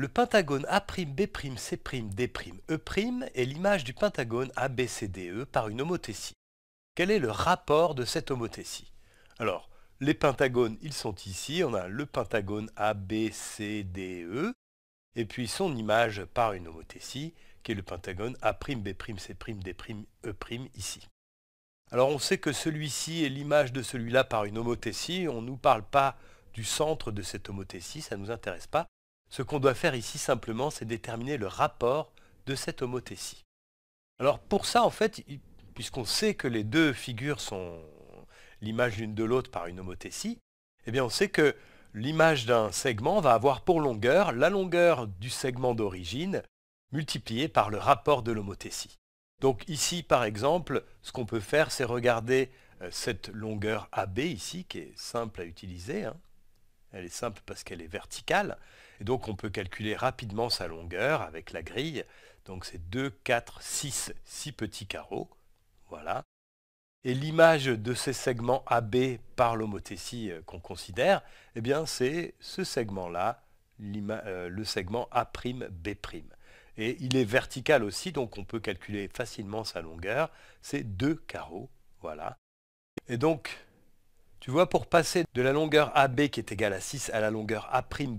Le pentagone A'B'C'D'E' C', E' est l'image du pentagone ABCDE par une homothétie. Quel est le rapport de cette homothétie Alors, les pentagones, ils sont ici. On a le pentagone ABCDE, et puis son image par une homothétie, qui est le pentagone A', B', C', E' ici. Alors on sait que celui-ci est l'image de celui-là par une homothétie, on ne nous parle pas du centre de cette homothétie, ça ne nous intéresse pas. Ce qu'on doit faire ici simplement, c'est déterminer le rapport de cette homothétie. Alors pour ça, en fait, puisqu'on sait que les deux figures sont l'image l'une de l'autre par une homothétie, eh bien on sait que l'image d'un segment va avoir pour longueur la longueur du segment d'origine multipliée par le rapport de l'homothétie. Donc ici, par exemple, ce qu'on peut faire, c'est regarder euh, cette longueur AB ici, qui est simple à utiliser. Hein. Elle est simple parce qu'elle est verticale. Et donc on peut calculer rapidement sa longueur avec la grille. Donc c'est 2, 4, 6, 6 petits carreaux. Voilà. Et l'image de ces segments AB par l'homothétie euh, qu'on considère, eh bien c'est ce segment-là, euh, le segment A'B'. Et il est vertical aussi, donc on peut calculer facilement sa longueur. C'est 2 carreaux, voilà. Et donc, tu vois, pour passer de la longueur AB qui est égale à 6 à la longueur A'B',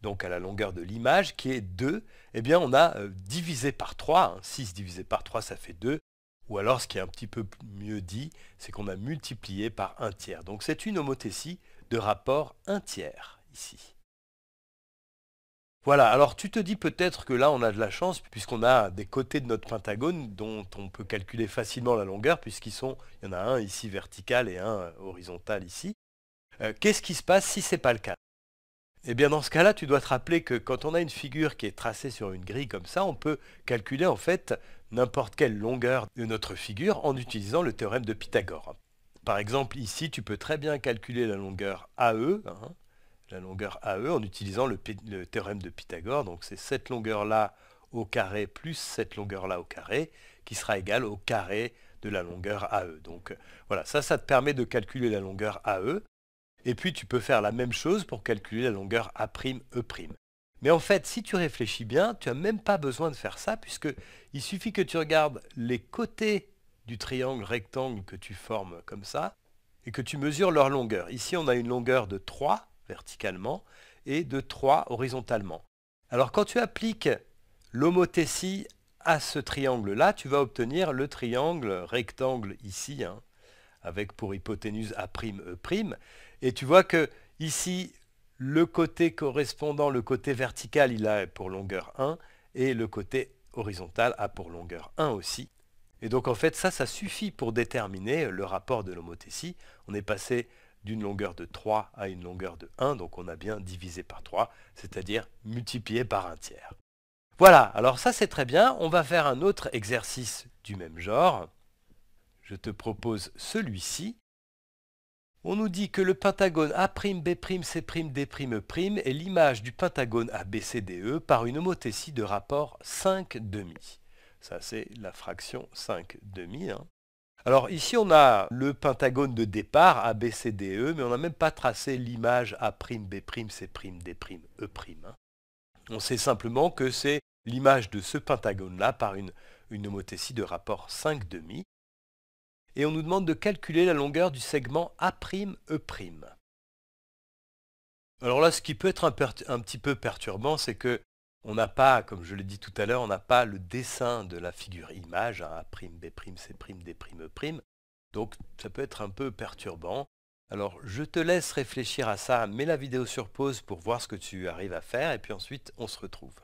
donc à la longueur de l'image qui est 2, eh bien on a euh, divisé par 3, 6 hein. divisé par 3 ça fait 2, ou alors ce qui est un petit peu mieux dit, c'est qu'on a multiplié par 1 tiers. Donc c'est une homothétie de rapport 1 tiers ici. Voilà, alors tu te dis peut-être que là on a de la chance puisqu'on a des côtés de notre pentagone dont on peut calculer facilement la longueur puisqu'ils sont, il y en a un ici vertical et un horizontal ici. Euh, qu'est-ce qui se passe si ce n'est pas le cas Eh bien dans ce cas-là, tu dois te rappeler que quand on a une figure qui est tracée sur une grille comme ça, on peut calculer en fait n'importe quelle longueur de notre figure en utilisant le théorème de Pythagore. Par exemple, ici, tu peux très bien calculer la longueur AE, hein, la longueur AE en utilisant le, théorème de Pythagore. Donc c'est cette longueur-là au carré plus cette longueur-là au carré qui sera égale au carré de la longueur AE. Donc voilà, ça, ça te permet de calculer la longueur AE. Et puis tu peux faire la même chose pour calculer la longueur A'E'. Mais en fait, si tu réfléchis bien, tu n'as même pas besoin de faire ça, puisque il suffit que tu regardes les côtés du triangle rectangle que tu formes comme ça, et que tu mesures leur longueur. Ici, on a une longueur de 3, verticalement et de 3 horizontalement. Alors quand tu appliques l'homothétie à ce triangle-là, tu vas obtenir le triangle rectangle ici, hein, avec pour hypoténuse A'E'. Et tu vois que ici, le côté correspondant, le côté vertical, il a pour longueur 1, et le côté horizontal a pour longueur 1 aussi. Et donc en fait, ça, ça suffit pour déterminer le rapport de l'homothétie. On est passé d'une longueur de 3 à une longueur de 1, donc on a bien divisé par 3, c'est-à-dire multiplié par un tiers. Voilà, alors ça c'est très bien, on va faire un autre exercice du même genre. Je te propose celui-ci. On nous dit que le pentagone A'B'C'D'E' est l'image du pentagone ABCDE par une homothétie de rapport 5 demi. Ça c'est la fraction 5 demi. Hein. Alors ici, on a le pentagone de départ, ABCDE, mais on n'a même pas tracé l'image A', B', C', D', E'. Hein. On sait simplement que c'est l'image de ce pentagone-là par une, une homothétie de rapport demi, Et on nous demande de calculer la longueur du segment A'E'. E Alors là, ce qui peut être un petit peu perturbant, c'est que on n'a pas, comme je l'ai dit tout à l'heure, on n'a pas le dessin de la figure image, hein, A', B', C', D', E'. Donc ça peut être un peu perturbant. Alors je te laisse réfléchir à ça, mets la vidéo sur pause pour voir ce que tu arrives à faire et puis ensuite on se retrouve.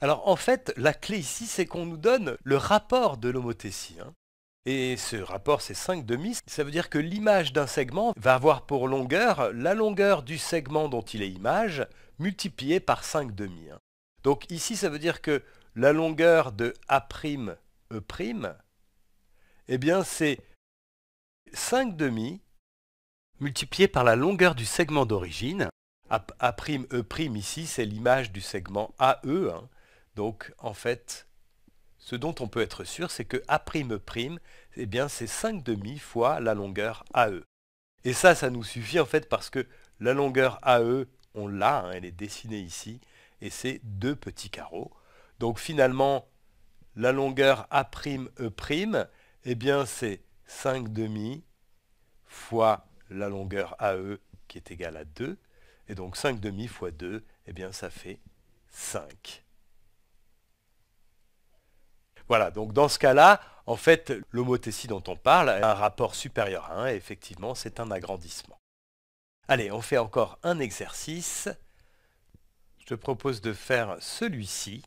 Alors en fait, la clé ici, c'est qu'on nous donne le rapport de l'homothétie. Hein. Et ce rapport, c'est 5 demi. Ça veut dire que l'image d'un segment va avoir pour longueur la longueur du segment dont il est image multipliée par 5 demi. Hein. Donc ici, ça veut dire que la longueur de A'E', eh bien c'est 5 demi multiplié par la longueur du segment d'origine. A'E' ici, c'est l'image du segment AE. Hein. Donc en fait, ce dont on peut être sûr, c'est que A', eh bien, c'est 5 demi fois la longueur AE. Et ça, ça nous suffit en fait parce que la longueur AE, on l'a, hein, elle est dessinée ici, et c'est deux petits carreaux. Donc finalement, la longueur A'E', e eh bien, c'est 5 demi fois la longueur AE qui est égale à 2. Et donc 5 demi fois 2, eh bien, ça fait 5. Voilà, donc dans ce cas-là, en fait, l'homothétie dont on parle a un rapport supérieur à 1, et effectivement, c'est un agrandissement. Allez, on fait encore un exercice. Je te propose de faire celui-ci.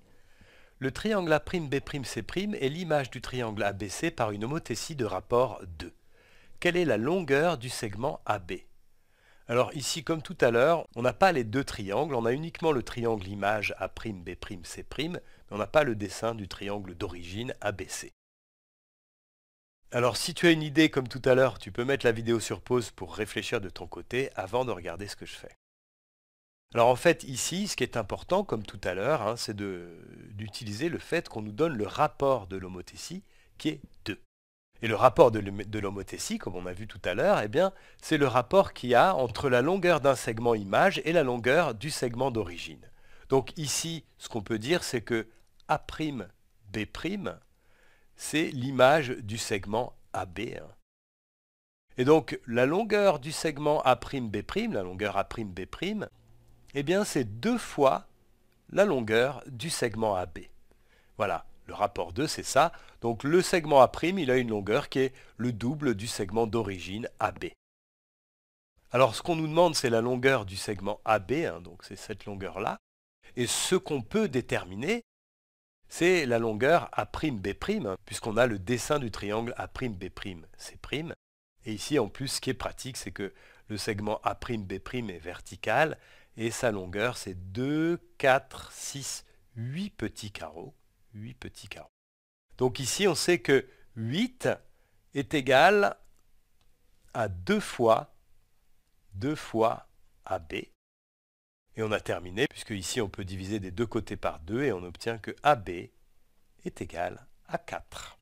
Le triangle A'B'C' est l'image du triangle ABC par une homothétie de rapport 2. Quelle est la longueur du segment AB alors ici, comme tout à l'heure, on n'a pas les deux triangles, on a uniquement le triangle image A', B', C', mais on n'a pas le dessin du triangle d'origine ABC. Alors si tu as une idée comme tout à l'heure, tu peux mettre la vidéo sur pause pour réfléchir de ton côté avant de regarder ce que je fais. Alors en fait ici, ce qui est important comme tout à l'heure, hein, c'est d'utiliser le fait qu'on nous donne le rapport de l'homothétie qui est 2. Et le rapport de l'homothétie, comme on a vu tout à l'heure, eh bien, c'est le rapport qu'il y a entre la longueur d'un segment image et la longueur du segment d'origine. Donc ici, ce qu'on peut dire, c'est que A'B', c'est l'image du segment AB. Et donc, la longueur du segment A'B', la longueur A'B', eh bien, c'est deux fois la longueur du segment AB. Voilà. Le rapport 2, c'est ça. Donc le segment A', il a une longueur qui est le double du segment d'origine AB. Alors ce qu'on nous demande, c'est la longueur du segment AB, hein, donc c'est cette longueur-là. Et ce qu'on peut déterminer, c'est la longueur A'B', prime, puisqu'on a le dessin du triangle prime C'. Et ici, en plus, ce qui est pratique, c'est que le segment A'B' est vertical, et sa longueur, c'est 2, 4, 6, 8 petits carreaux. 8 petits carreaux. Donc ici, on sait que 8 est égal à 2 fois 2 fois AB. Et on a terminé, puisque ici on peut diviser des deux côtés par 2 et on obtient que AB est égal à 4.